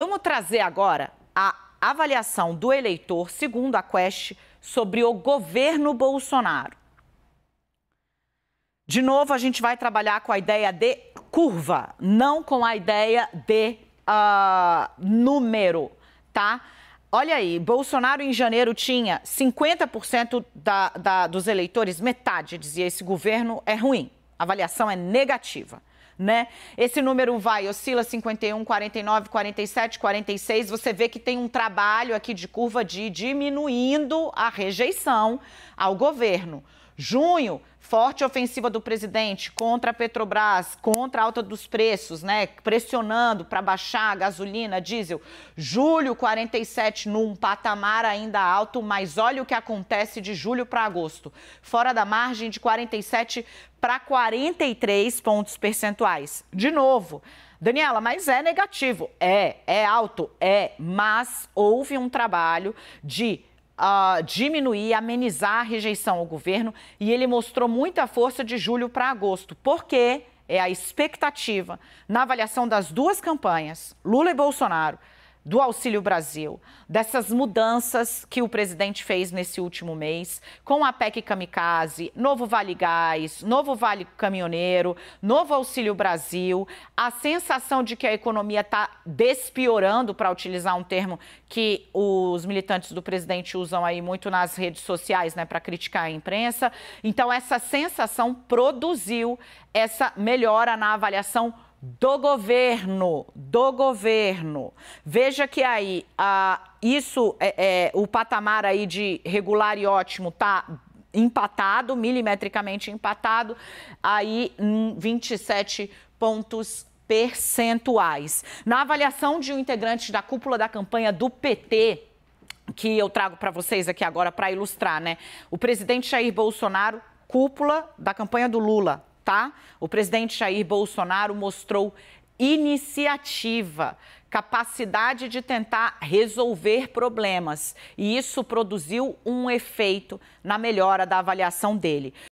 Vamos trazer agora a avaliação do eleitor, segundo a Quest, sobre o governo Bolsonaro. De novo, a gente vai trabalhar com a ideia de curva, não com a ideia de uh, número, tá? Olha aí, Bolsonaro em janeiro tinha 50% da, da, dos eleitores, metade dizia esse governo é ruim, a avaliação é negativa né? Esse número vai, oscila 51, 49, 47, 46. Você vê que tem um trabalho aqui de curva de diminuindo a rejeição ao governo. Junho, forte ofensiva do presidente contra a Petrobras, contra a alta dos preços, né? Pressionando para baixar a gasolina, diesel. Julho, 47 num patamar ainda alto, mas olha o que acontece de julho para agosto. Fora da margem de 47 para 43 pontos percentuais. De novo, Daniela, mas é negativo. É, é alto, é, mas houve um trabalho de uh, diminuir, amenizar a rejeição ao governo e ele mostrou muita força de julho para agosto. Por quê? É a expectativa na avaliação das duas campanhas, Lula e Bolsonaro, do Auxílio Brasil, dessas mudanças que o presidente fez nesse último mês, com a PEC Kamikaze, novo Vale Gás, novo Vale Caminhoneiro, novo Auxílio Brasil, a sensação de que a economia está despiorando, para utilizar um termo que os militantes do presidente usam aí muito nas redes sociais, né, para criticar a imprensa. Então, essa sensação produziu essa melhora na avaliação do governo, do governo. Veja que aí ah, isso é, é, o patamar aí de regular e ótimo tá empatado, milimetricamente empatado, aí em 27 pontos percentuais. Na avaliação de um integrante da cúpula da campanha do PT, que eu trago para vocês aqui agora para ilustrar, né? O presidente Jair Bolsonaro, cúpula da campanha do Lula, tá? O presidente Jair Bolsonaro mostrou iniciativa, capacidade de tentar resolver problemas, e isso produziu um efeito na melhora da avaliação dele.